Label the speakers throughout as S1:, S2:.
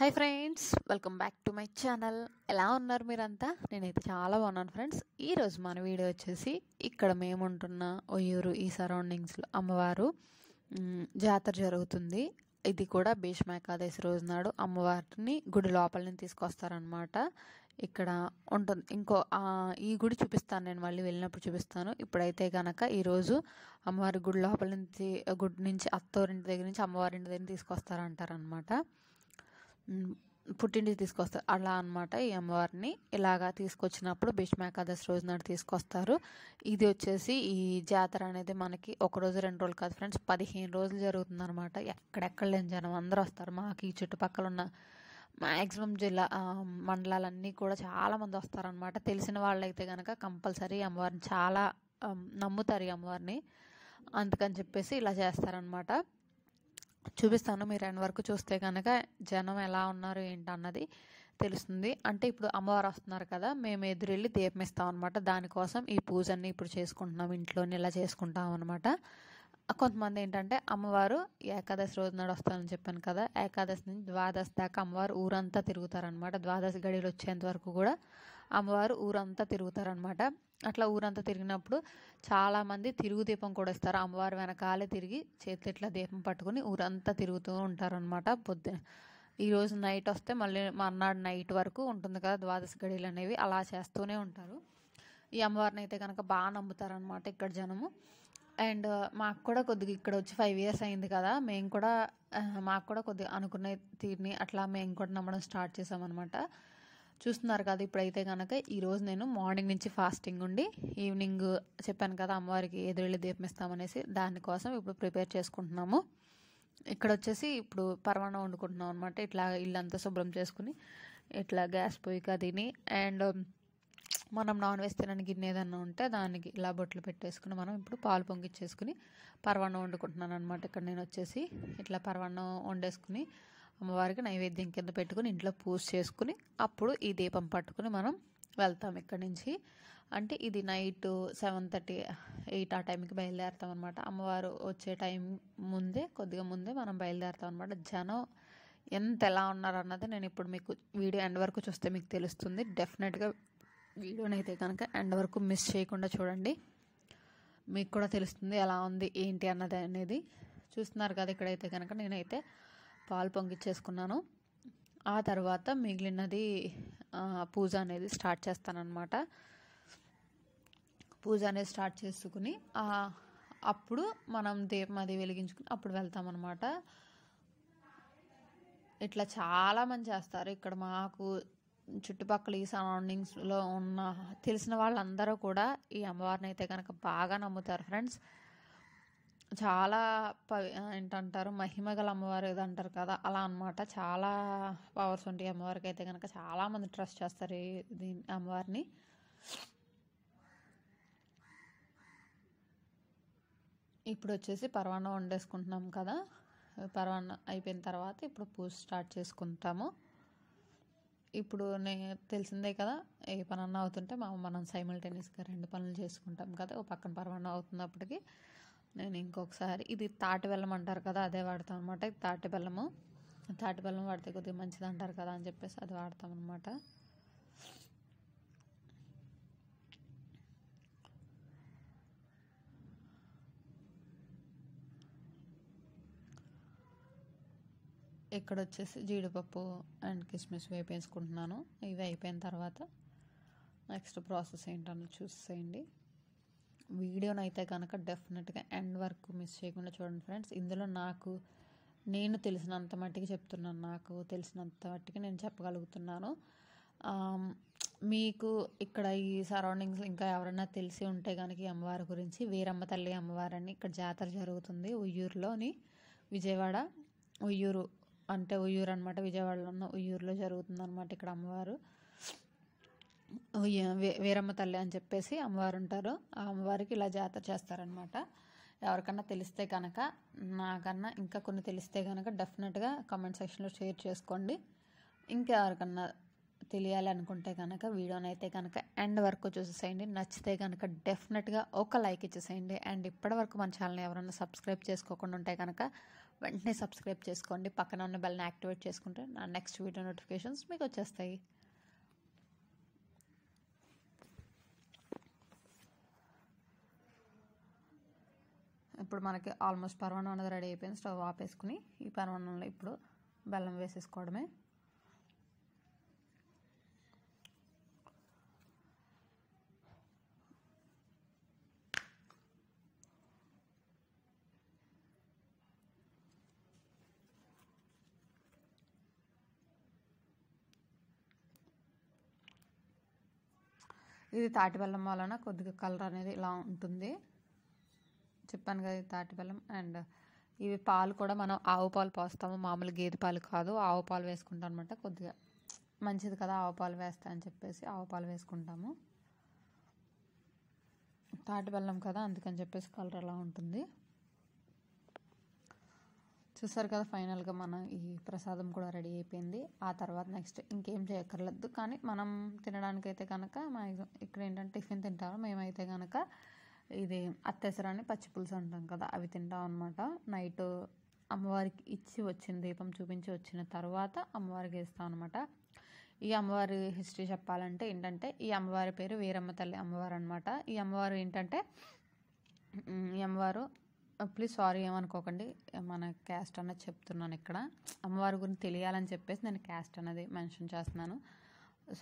S1: hi friends welcome back to my channel ఎలా ఉన్నారు మీరంతా నేనైతే చాలా బాగున్నాను ఫ్రెండ్స్ ఈరోజు మన వీడియో వచ్చేసి ఇక్కడ మేముంటున్న ఒయ్యూరు ఈ సరౌండింగ్స్లో అమ్మవారు జాతర జరుగుతుంది ఇది కూడా భీష్మ ఏకాదశి రోజు నాడు అమ్మవారిని గుడి లోపల నుంచి తీసుకొస్తారనమాట ఇక్కడ ఉంటుంది ఇంకో ఈ గుడి చూపిస్తాను నేను మళ్ళీ వెళ్ళినప్పుడు చూపిస్తాను ఇప్పుడైతే కనుక ఈరోజు అమ్మవారి గుడి లోపల నుంచి గుడి నుంచి అత్తోరింటి దగ్గర నుంచి అమ్మవారింటి దగ్గర తీసుకొస్తారంటారనమాట పుట్టింటికి తీసుకొస్తారు అలా అనమాట ఈ అమ్మవారిని ఇలాగా తీసుకొచ్చినప్పుడు భీష్మ ఏకాదశి రోజు నాడు తీసుకొస్తారు ఇది వచ్చేసి ఈ జాతర అనేది మనకి ఒక రోజు రెండు రోజులు కాదు ఫ్రెండ్స్ పదిహేను రోజులు జరుగుతుంది అనమాట ఎక్కడెక్కడ లేని జనం అందరూ వస్తారు మాకు ఈ చుట్టుపక్కల ఉన్న మ్యాక్సిమం జిల్లా మండలాలన్నీ కూడా చాలామంది వస్తారనమాట తెలిసిన వాళ్ళైతే కనుక కంపల్సరీ అమ్మవారిని చాలా నమ్ముతారు ఈ అమ్మవారిని అందుకని చెప్పేసి ఇలా చేస్తారనమాట చూపిస్తాను మీరు ఎండ్ వరకు చూస్తే కనుక జనం ఎలా ఉన్నారు ఏంటన్నది తెలుస్తుంది అంటే ఇప్పుడు అమ్మవారు వస్తున్నారు కదా మేము ఎదురెళ్ళి దీపం ఇస్తాం అనమాట దానికోసం ఈ పూజన్ని ఇప్పుడు చేసుకుంటున్నాం ఇంట్లోనే ఇలా చేసుకుంటాం అనమాట కొంతమంది ఏంటంటే అమ్మవారు ఏకాదశి రోజు నాడు వస్తానని చెప్పాను కదా ఏకాదశి నుంచి ద్వాదశి దాకా అమ్మవారు ఊరంతా తిరుగుతారనమాట ద్వాదశి గడియలు వచ్చేంత వరకు కూడా అమ్మవారు ఊరంతా తిరుగుతారనమాట అట్లా ఊరంతా తిరిగినప్పుడు చాలామంది తిరుగు దీపం కూడా ఇస్తారు అమ్మవారి వెనకాలే తిరిగి చేతులు ఇట్లా దీపం పట్టుకుని ఊరంతా తిరుగుతూ ఉంటారనమాట పొద్దున ఈరోజు నైట్ వస్తే మళ్ళీ మర్నాడు నైట్ వరకు ఉంటుంది కదా ద్వాదశ గడియలు అనేవి అలా చేస్తూనే ఉంటారు ఈ అమ్మవారిని అయితే కనుక బాగా నమ్ముతారనమాట ఇక్కడ జనము అండ్ మాకు కూడా కొద్దిగా ఇక్కడ వచ్చి ఫైవ్ ఇయర్స్ అయింది కదా మేము కూడా మాకు కూడా కొద్దిగా అనుకునే తీరుని అట్లా మేము కూడా నమ్మడం స్టార్ట్ చేసామన్నమాట చూస్తున్నారు కదా ఇప్పుడైతే కనుక ఈరోజు నేను మార్నింగ్ నుంచి ఫాస్టింగ్ ఉండి ఈవినింగ్ చెప్పాను కదా అమ్మవారికి ఎదురెళ్ళి దీపం ఇస్తామనేసి దానికోసం ఇప్పుడు ప్రిపేర్ చేసుకుంటున్నాము ఇక్కడ వచ్చేసి ఇప్పుడు పరమాణం వండుకుంటున్నాం అనమాట ఇట్లా ఇల్లంతా శుభ్రం చేసుకుని ఇట్లా గ్యాస్ పొయ్యి కదిని అండ్ మనం నాన్ వెజ్ తినడానికి గిన్నె ఏదన్నా ఉంటే దానికి ఇలా బొట్లు పెట్టేసుకుని మనం ఇప్పుడు పాలు పొంగిచ్చేసుకుని పరవాన్నం వండుకుంటున్నాను అనమాట ఇక్కడ నేను వచ్చేసి ఇట్లా పరవాన్నం వండేసుకుని అమ్మవారికి నైవేద్యం కింద పెట్టుకుని ఇంట్లో పూజ చేసుకుని అప్పుడు ఈ దీపం పట్టుకుని మనం వెళ్తాం ఇక్కడి నుంచి అంటే ఇది నైట్ సెవెన్ థర్టీ ఎయిట్ ఆ టైంకి బయలుదేరుతాం అనమాట అమ్మవారు వచ్చే టైం ముందే కొద్దిగా ముందే మనం బయలుదేరుతాం అనమాట జనం ఎంత ఎలా ఉన్నారన్నది నేను ఇప్పుడు మీకు వీడియో ఎండ్ వరకు చూస్తే మీకు తెలుస్తుంది డెఫినెట్గా అయితే కనుక ఎండ్ వరకు మిస్ చేయకుండా చూడండి మీకు కూడా తెలుస్తుంది ఎలా ఉంది ఏంటి అన్నది అనేది చూస్తున్నారు కదా ఇక్కడైతే కనుక నేనైతే పాలు పొంగిచ్చేసుకున్నాను ఆ తర్వాత మిగిలినది పూజ అనేది స్టార్ట్ చేస్తానన్నమాట పూజ అనేది స్టార్ట్ చేసుకుని అప్పుడు మనం దీపం అది వెలిగించుకుని అప్పుడు వెళ్తామన్నమాట ఇట్లా చాలామంది చేస్తారు ఇక్కడ మాకు చుట్టుపక్కల ఈ సరౌండింగ్స్లో ఉన్న తెలిసిన వాళ్ళందరూ కూడా ఈ అమ్మవారిని అయితే కనుక బాగా నమ్ముతారు ఫ్రెండ్స్ చాలా పవి ఏంటంటారు మహిమ గల అమ్మవారు ఇది అంటారు కదా అలా అనమాట చాలా పవర్స్ ఉంటాయి అమ్మవారికి అయితే కనుక చాలామంది ట్రస్ట్ చేస్తారు దీని అమ్మవారిని ఇప్పుడు వచ్చేసి పర్వాణం వండేసుకుంటున్నాం కదా పర్వాణం అయిపోయిన తర్వాత ఇప్పుడు పూజ స్టార్ట్ చేసుకుంటాము ఇప్పుడు నేను తెలిసిందే కదా ఏ పనన్నా అవుతుంటే మా మనం సైమిల్టేనియస్గా రెండు పనులు చేసుకుంటాం కదా ఓ పక్కన పర్వాణం అవుతున్నప్పటికీ నేను ఇంకొకసారి ఇది తాటి బెల్లం అంటారు కదా అదే వాడతాం అనమాట ఇది తాటి బెల్లము తాటి బెల్లం వాడితే కొద్దిగా మంచిది అంటారు కదా అని చెప్పేసి అది వాడతాం అనమాట ఇక్కడ వచ్చేసి జీడిపప్పు అండ్ కిస్మిస్ వేపేసుకుంటున్నాను ఇవి అయిపోయిన తర్వాత నెక్స్ట్ ప్రాసెస్ ఏంటన్నది చూసేయండి వీడియోని అయితే కనుక డెఫినెట్గా ఎండ్ వరకు మిస్ చేయకుండా చూడండి ఫ్రెండ్స్ ఇందులో నాకు నేను తెలిసినంత మట్టికి చెప్తున్నాను నాకు తెలిసినంత మట్టికి నేను చెప్పగలుగుతున్నాను మీకు ఇక్కడ ఈ సరౌండింగ్స్ ఇంకా ఎవరైనా తెలిసి ఉంటే కనుక అమ్మవారి గురించి వీరమ్మ తల్లి అమ్మవారని ఇక్కడ జాతర జరుగుతుంది ఉయ్యూరులోని విజయవాడ ఉయ్యూరు అంటే ఉయ్యూరు అనమాట విజయవాడలో ఉన్న ఉయ్యూరులో జరుగుతుంది అనమాట ఇక్కడ అమ్మవారు వీరమ్మ తల్లి అని చెప్పేసి అమ్మవారు ఉంటారు ఆ అమ్మవారికి ఇలా జాతర చేస్తారనమాట ఎవరికన్నా తెలిస్తే కనుక నాకన్నా ఇంకా కొన్ని తెలిస్తే కనుక డెఫినెట్గా కామెంట్ సెక్షన్లో షేర్ చేసుకోండి ఇంకా ఎవరికన్నా తెలియాలి అనుకుంటే కనుక వీడియోనైతే కనుక ఎండ్ వరకు చూసేసేయండి నచ్చితే కనుక డెఫినెట్గా ఒక లైక్ ఇచ్చేసేయండి అండ్ ఇప్పటి వరకు మన ఛానల్ని ఎవరైనా సబ్స్క్రైబ్ చేసుకోకుండా ఉంటే కనుక వెంటనే సబ్స్క్రైబ్ చేసుకోండి పక్కన ఉన్న బెల్ని యాక్టివేట్ చేసుకుంటే నా నెక్స్ట్ వీడియో నోటిఫికేషన్స్ మీకు వచ్చేస్తాయి ఇప్పుడు మనకి ఆల్మోస్ట్ పరమాణం అనేది రెడీ అయిపోయింది స్టవ్ ఆపేసుకుని ఈ పరమాణంలో ఇప్పుడు బెల్లం వేసేసుకోవడమే ఇది తాటి బెల్లం వలన కొద్దిగా కలర్ అనేది ఇలా ఉంటుంది చెప్పాను కదా తాటి బెల్లం అండ్ ఇవి పాలు కూడా మనం ఆవు పాలు పోస్తాము మామూలు గేదె పాలు కాదు ఆవు పాలు వేసుకుంటాం అనమాట కొద్దిగా మంచిది కదా ఆవు పాలు వేస్తా అని చెప్పేసి ఆవు పాలు వేసుకుంటాము తాటి బెల్లం కదా అందుకని చెప్పేసి కలర్ అలా ఉంటుంది చూసారు కదా ఫైనల్గా మన ఈ ప్రసాదం కూడా రెడీ అయిపోయింది ఆ తర్వాత నెక్స్ట్ ఇంకేం చేయక్కర్లేదు కానీ మనం తినడానికైతే కనుక మా ఇక్కడ ఏంటంటే టిఫిన్ తింటాము మేమైతే కనుక ఇది పచ్చి పచ్చిపులుసు అంటాం కదా అవి తింటాం అనమాట నైట్ అమ్మవారికి ఇచ్చి వచ్చిన దీపం చూపించి వచ్చిన తర్వాత అమ్మవారికి వేస్తాం అనమాట ఈ అమ్మవారి హిస్టరీ చెప్పాలంటే ఏంటంటే ఈ అమ్మవారి పేరు వీరమ్మ తల్లి అమ్మవారు అనమాట ఈ అమ్మవారు ఏంటంటే ఈ అమ్మవారు ప్లీజ్ సారీ ఏమనుకోకండి మన క్యాస్ట్ అన్నది చెప్తున్నాను ఇక్కడ అమ్మవారి గురించి తెలియాలని చెప్పేసి నేను క్యాస్ట్ అన్నది మెన్షన్ చేస్తున్నాను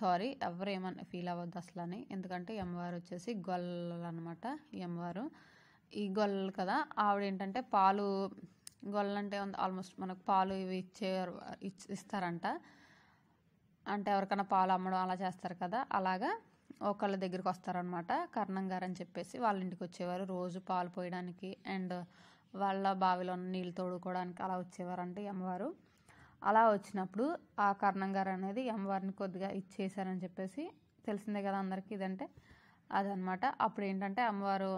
S1: సారీ ఎవరు ఏమన్నా ఫీల్ అవ్వద్దు అసలు అని ఎందుకంటే అమ్మవారు వచ్చేసి గొల్లలు అనమాట ఈ అమ్మవారు ఈ గొల్లలు కదా ఆవిడ ఏంటంటే పాలు గొల్లలు అంటే ఆల్మోస్ట్ మనకు పాలు ఇవి ఇచ్చే ఇస్తారంట అంటే ఎవరికైనా పాలు అమ్మడం అలా చేస్తారు కదా అలాగా ఒకళ్ళ దగ్గరికి వస్తారనమాట కర్ణం గారు అని చెప్పేసి వాళ్ళ ఇంటికి వచ్చేవారు రోజు పాలు పోయడానికి అండ్ వాళ్ళ బావిలో నీళ్ళు తోడుకోవడానికి అలా వచ్చేవారు ఈ అమ్మవారు అలా వచ్చినప్పుడు ఆ కర్ణం గారు అనేది అమ్మవారిని కొద్దిగా ఇచ్చేసారని చెప్పేసి తెలిసిందే కదా అందరికీ ఇదంటే అదనమాట అప్పుడు ఏంటంటే అమ్మవారు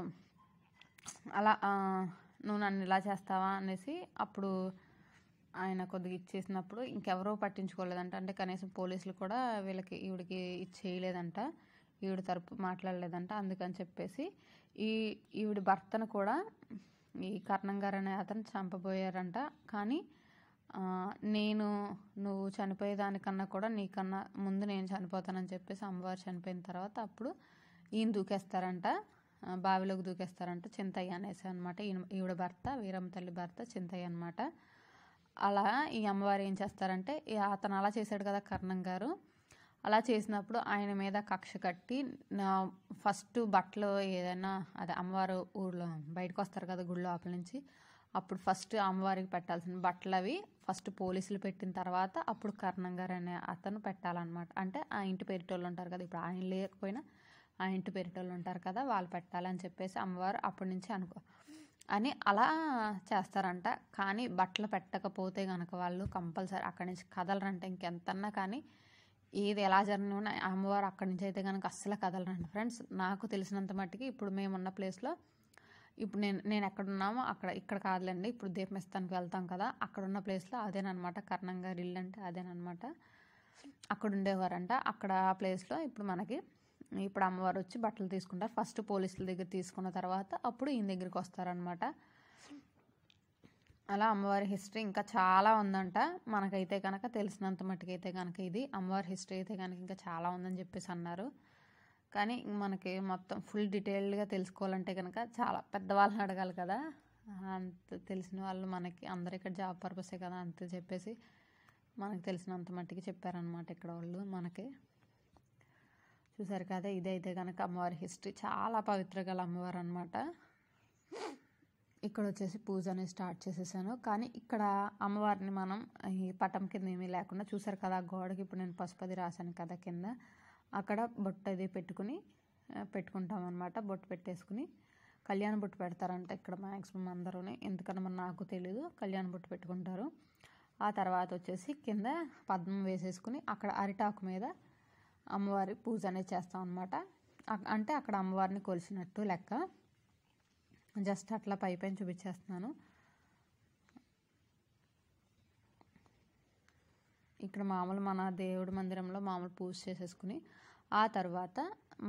S1: అలా నువ్వు నన్ను ఇలా చేస్తావా అనేసి అప్పుడు ఆయన కొద్దిగా ఇచ్చేసినప్పుడు ఇంకెవరో పట్టించుకోలేదంట అంటే కనీసం పోలీసులు కూడా వీళ్ళకి ఈవిడికి ఇచ్చేయలేదంట ఈవిడ తరపు మాట్లాడలేదంట అందుకని చెప్పేసి ఈ ఈవిడ భర్తను కూడా ఈ కర్ణం గారు అనే అతను చంపబోయారంట కానీ నేను నువ్వు చనిపోయేదానికన్నా కూడా నీకన్నా ముందు నేను చనిపోతానని చెప్పేసి అమ్మవారు చనిపోయిన తర్వాత అప్పుడు ఈయన దూకేస్తారంట బావిలోకి దూకేస్తారంట చింతయ్య అనేసి అనమాట ఈయన ఈవిడ భర్త వీరమ్మ తల్లి భర్త చింతయ్య అనమాట అలా ఈ అమ్మవారు ఏం చేస్తారంటే అతను అలా చేశాడు కదా కర్ణం గారు అలా చేసినప్పుడు ఆయన మీద కక్ష కట్టి నా ఫస్ట్ బట్టలు ఏదైనా అదే అమ్మవారు ఊర్లో బయటకు వస్తారు కదా గుళ్ళు ఆపల నుంచి అప్పుడు ఫస్ట్ అమ్మవారికి పెట్టాల్సిన బట్టలు అవి ఫస్ట్ పోలీసులు పెట్టిన తర్వాత అప్పుడు కర్ణం గారు అనే అతను పెట్టాలన్నమాట అంటే ఆ ఇంటి పేరిటోళ్ళు ఉంటారు కదా ఇప్పుడు ఆయన లేకపోయినా ఆ ఇంటి పేరిటోళ్ళు ఉంటారు కదా వాళ్ళు పెట్టాలని చెప్పేసి అమ్మవారు అప్పటి నుంచి అనుకో అని అలా చేస్తారంట కానీ బట్టలు పెట్టకపోతే కనుక వాళ్ళు కంపల్సరీ అక్కడి నుంచి కదలరంటే ఇంకెంతన్నా కానీ ఏది ఎలా జరిగిన అమ్మవారు అక్కడి నుంచి అయితే కనుక అస్సలు కదలరండి ఫ్రెండ్స్ నాకు తెలిసినంత మట్టుకి ఇప్పుడు మేమున్న ప్లేస్లో ఇప్పుడు నేను నేను ఎక్కడున్నామో అక్కడ ఇక్కడ కాదులేండి ఇప్పుడు దీపమిస్తానికి వెళ్తాం కదా అక్కడ ఉన్న ప్లేస్లో అదేనమాట కర్ణంగారి ఇల్లు అంటే అదేనమాట అక్కడ ఉండేవారంట అక్కడ ఆ ప్లేస్లో ఇప్పుడు మనకి ఇప్పుడు అమ్మవారు వచ్చి బట్టలు తీసుకుంటారు ఫస్ట్ పోలీసుల దగ్గర తీసుకున్న తర్వాత అప్పుడు ఈయన దగ్గరికి వస్తారనమాట అలా అమ్మవారి హిస్టరీ ఇంకా చాలా ఉందంట మనకైతే కనుక తెలిసినంత మట్టుకైతే కనుక ఇది అమ్మవారి హిస్టరీ అయితే కనుక ఇంకా చాలా ఉందని చెప్పేసి అన్నారు కానీ మనకి మొత్తం ఫుల్ డీటెయిల్డ్గా తెలుసుకోవాలంటే కనుక చాలా పెద్దవాళ్ళని అడగాలి కదా అంత తెలిసిన వాళ్ళు మనకి అందరు ఇక్కడ జాబ్ పర్పసే కదా అంత చెప్పేసి మనకు తెలిసినంత మట్టికి చెప్పారనమాట ఇక్కడ వాళ్ళు మనకి చూసారు కదా ఇదైతే కనుక అమ్మవారి హిస్టరీ చాలా పవిత్ర గల అమ్మవారు అనమాట ఇక్కడ వచ్చేసి పూజ అనేది స్టార్ట్ చేసేసాను కానీ ఇక్కడ అమ్మవారిని మనం ఈ పటం కింద ఏమీ లేకుండా చూసారు కదా గోడకి ఇప్పుడు నేను పసుపది రాశాను కదా కింద అక్కడ బొట్టు అది పెట్టుకుని పెట్టుకుంటాం అనమాట బొట్టు పెట్టేసుకుని కళ్యాణ బొట్టు పెడతారంట ఇక్కడ మ్యాక్సిమం అందరూ ఎందుకన్నా మన నాకు తెలీదు కళ్యాణ బొట్టు పెట్టుకుంటారు ఆ తర్వాత వచ్చేసి కింద పద్మం వేసేసుకుని అక్కడ అరిటాకు మీద అమ్మవారి పూజ అనేది చేస్తాం అనమాట అంటే అక్కడ అమ్మవారిని కొలిచినట్టు లెక్క జస్ట్ అట్లా పై పైన చూపించేస్తున్నాను ఇక్కడ మామూలు మన దేవుడి మందిరంలో మామూలు పూజ చేసేసుకుని ఆ తర్వాత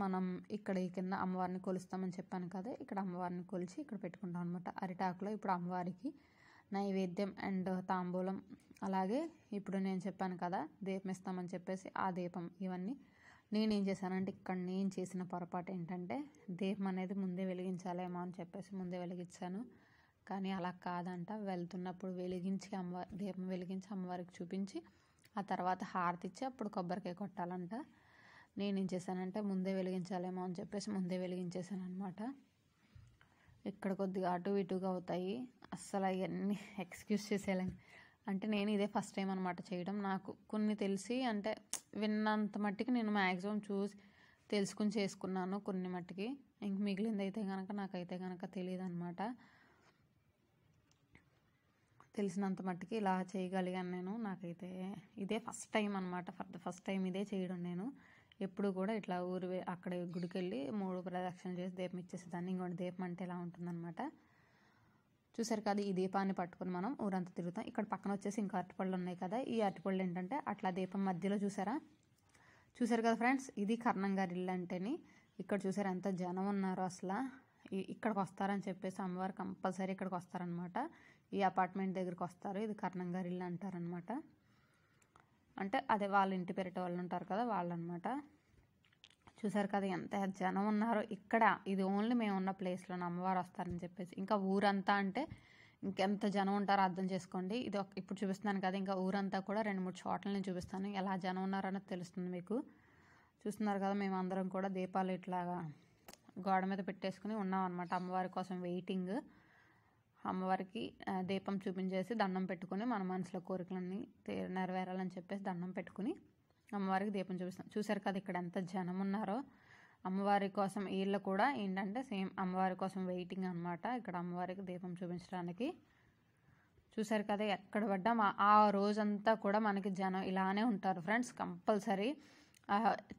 S1: మనం ఇక్కడ ఈ కింద అమ్మవారిని కొలుస్తామని చెప్పాను కదా ఇక్కడ అమ్మవారిని కొలిచి ఇక్కడ పెట్టుకుంటాం అనమాట అరిటాకులో ఇప్పుడు అమ్మవారికి నైవేద్యం అండ్ తాంబూలం అలాగే ఇప్పుడు నేను చెప్పాను కదా దీపం ఇస్తామని చెప్పేసి ఆ దీపం ఇవన్నీ నేనేం చేశానంటే ఇక్కడ నేను చేసిన పొరపాటు ఏంటంటే దీపం అనేది ముందే వెలిగించాలేమో అని చెప్పేసి ముందే వెలిగించాను కానీ అలా కాదంట వెళ్తున్నప్పుడు వెలిగించి అమ్మవారి దీపం వెలిగించి అమ్మవారికి చూపించి ఆ తర్వాత హారతి ఇచ్చి అప్పుడు కొబ్బరికాయ కొట్టాలంట నేనేం చేశానంటే ముందే వెలిగించాలేమో అని చెప్పేసి ముందే వెలిగించేసాను అనమాట ఇక్కడ కొద్దిగా అటు ఇటుగా అవుతాయి అస్సలు అవన్నీ ఎక్స్క్యూజ్ చేసేయాలని అంటే నేను ఇదే ఫస్ట్ టైం అనమాట చేయడం నాకు కొన్ని తెలిసి అంటే విన్నంత మట్టికి నేను మ్యాక్సిమం చూసి తెలుసుకుని చేసుకున్నాను కొన్ని మట్టికి ఇంక మిగిలింది అయితే కనుక నాకైతే కనుక తెలియదు అనమాట తెలిసినంత మట్టుకి ఇలా చేయగలిగాను నేను నాకైతే ఇదే ఫస్ట్ టైం అనమాట ఫర్ ద ఫస్ట్ టైం ఇదే చేయడం నేను ఎప్పుడు కూడా ఇట్లా ఊరు అక్కడ గుడికి వెళ్ళి మూడు ప్రదక్షిణ చేసి దీపం ఇచ్చేసేదాన్ని ఇంకోటి దీపం అంటే ఇలా ఉంటుందన్నమాట చూసారు కదా ఈ దీపాన్ని పట్టుకుని మనం ఊరంతా తిరుగుతాం ఇక్కడ పక్కన వచ్చేసి ఇంకా అరటిపళ్ళు ఉన్నాయి కదా ఈ అరటిపళ్ళు ఏంటంటే అట్లా దీపం మధ్యలో చూసారా చూసారు కదా ఫ్రెండ్స్ ఇది కర్ణం గారి ఇల్లు అంటేని ఇక్కడ చూసారు ఎంత జనం ఉన్నారు అసలు ఇక్కడికి వస్తారని చెప్పేసి అమ్మవారు కంపల్సరీ ఇక్కడికి వస్తారనమాట ఈ అపార్ట్మెంట్ దగ్గరికి వస్తారు ఇది గారి ఇల్లు అంటారనమాట అంటే అదే వాళ్ళ ఇంటి పెరట వాళ్ళు ఉంటారు కదా వాళ్ళనమాట చూసారు కదా ఎంత జనం ఉన్నారో ఇక్కడ ఇది ఓన్లీ మేము ఉన్న ప్లేస్లో అమ్మవారు వస్తారని చెప్పేసి ఇంకా ఊరంతా అంటే ఇంకెంత జనం ఉంటారో అర్థం చేసుకోండి ఇది ఇప్పుడు చూపిస్తున్నాను కదా ఇంకా ఊరంతా కూడా రెండు మూడు చోట్ల నేను చూపిస్తాను ఎలా జనం అనేది తెలుస్తుంది మీకు చూస్తున్నారు కదా మేము అందరం కూడా దీపాలు ఇట్లాగా గోడ మీద పెట్టేసుకుని ఉన్నాం అనమాట అమ్మవారి కోసం వెయిటింగ్ అమ్మవారికి దీపం చూపించేసి దండం పెట్టుకుని మన మనసులో కోరికలన్నీ నెరవేరాలని చెప్పేసి దండం పెట్టుకుని అమ్మవారికి దీపం చూపిస్తాం చూశారు కదా ఇక్కడ ఎంత జనం ఉన్నారో అమ్మవారి కోసం వీళ్ళు కూడా ఏంటంటే సేమ్ అమ్మవారి కోసం వెయిటింగ్ అనమాట ఇక్కడ అమ్మవారికి దీపం చూపించడానికి చూశారు కదా ఎక్కడ పడ్డా ఆ రోజంతా కూడా మనకి జనం ఇలానే ఉంటారు ఫ్రెండ్స్ కంపల్సరీ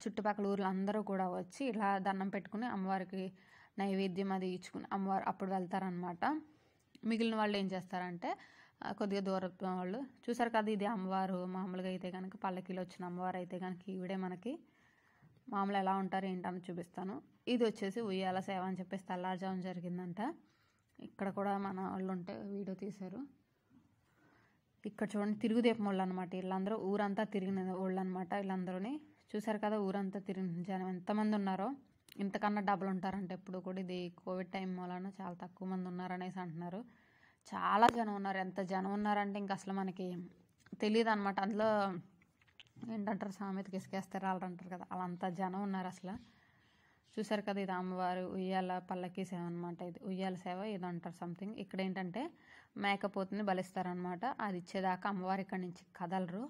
S1: చుట్టుపక్కల ఊర్లు అందరూ కూడా వచ్చి ఇలా దండం పెట్టుకుని అమ్మవారికి నైవేద్యం అది ఇచ్చుకుని అమ్మవారు అప్పుడు వెళ్తారనమాట మిగిలిన వాళ్ళు ఏం చేస్తారంటే కొద్దిగా దూరం వాళ్ళు చూసారు కదా ఇది అమ్మవారు మామూలుగా అయితే కనుక పల్లకీలో వచ్చిన అమ్మవారు అయితే కనుక ఈవిడే మనకి మామూలు ఎలా ఉంటారు ఏంటని చూపిస్తాను ఇది వచ్చేసి ఉయ్యాల సేవ అని చెప్పేసి తెల్లారుజాము జరిగిందంట ఇక్కడ కూడా మన వాళ్ళు ఉంటే వీడియో తీశారు ఇక్కడ చూడండి తిరుగుదీపం వాళ్ళు అనమాట వీళ్ళందరూ ఊరంతా తిరిగిన వాళ్ళు అనమాట వీళ్ళందరూని చూసారు కదా ఊరంతా తిరిగిన జనం ఎంతమంది ఉన్నారో ఇంతకన్నా డబ్బులు ఉంటారంటే ఎప్పుడు కూడా ఇది కోవిడ్ టైం వలన చాలా తక్కువ మంది ఉన్నారనేసి అంటున్నారు చాలా జనం ఉన్నారు ఎంత జనం ఉన్నారంటే ఇంకా అసలు మనకి తెలియదు అనమాట అందులో ఏంటంటారు సామెతకి ఇసుకేస్తే అంటారు కదా అలా అంత జనం ఉన్నారు అసలు చూసారు కదా ఇది అమ్మవారు ఉయ్యాల పల్లకి సేవ అనమాట ఇది ఉయ్యాల సేవ ఇది అంటారు సంథింగ్ ఇక్కడ ఏంటంటే మేకపోతుని బలిస్తారనమాట అది ఇచ్చేదాకా అమ్మవారు ఇక్కడి నుంచి కదలరు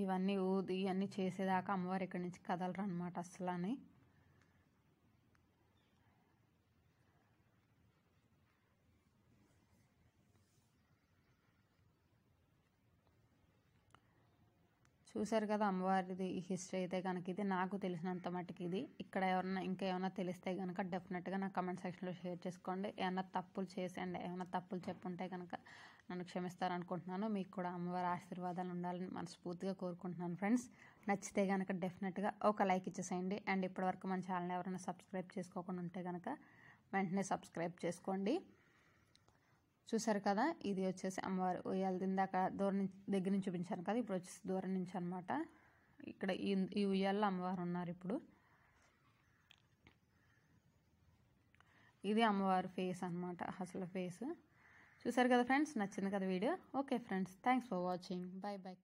S1: ఇవన్నీ ఊది ఇవన్నీ చేసేదాకా అమ్మవారు ఇక్కడి నుంచి కదలరు అనమాట అని చూశారు కదా అమ్మవారిది హిస్టరీ అయితే కనుక ఇది నాకు తెలిసినంత మట్టుకు ఇది ఇక్కడ ఎవరన్నా ఇంకా ఏమైనా తెలిస్తే కనుక డెఫినెట్గా నా కమెంట్ సెక్షన్లో షేర్ చేసుకోండి ఏమైనా తప్పులు చేసేయండి ఏమైనా తప్పులు చెప్పుంటే కనుక నన్ను క్షమిస్తారనుకుంటున్నాను మీకు కూడా అమ్మవారి ఆశీర్వాదాలు ఉండాలని మనస్ఫూర్తిగా కోరుకుంటున్నాను ఫ్రెండ్స్ నచ్చితే కనుక డెఫినెట్గా ఒక లైక్ ఇచ్చేసేయండి అండ్ ఇప్పటివరకు మన ఛానల్ ఎవరైనా సబ్స్క్రైబ్ చేసుకోకుండా ఉంటే కనుక వెంటనే సబ్స్క్రైబ్ చేసుకోండి చూసారు కదా ఇది వచ్చేసి అమ్మవారి ఉయ్యాల దిందాక దూరం నుంచి దగ్గర నుంచి చూపించాను కదా ఇప్పుడు వచ్చేసి దూరం నుంచి అనమాట ఇక్కడ ఈ ఉయ్యాల్లో అమ్మవారు ఉన్నారు ఇప్పుడు ఇది అమ్మవారి ఫేస్ అనమాట అసలు ఫేస్ చూసారు కదా ఫ్రెండ్స్ నచ్చింది కదా video okay friends thanks for watching bye bye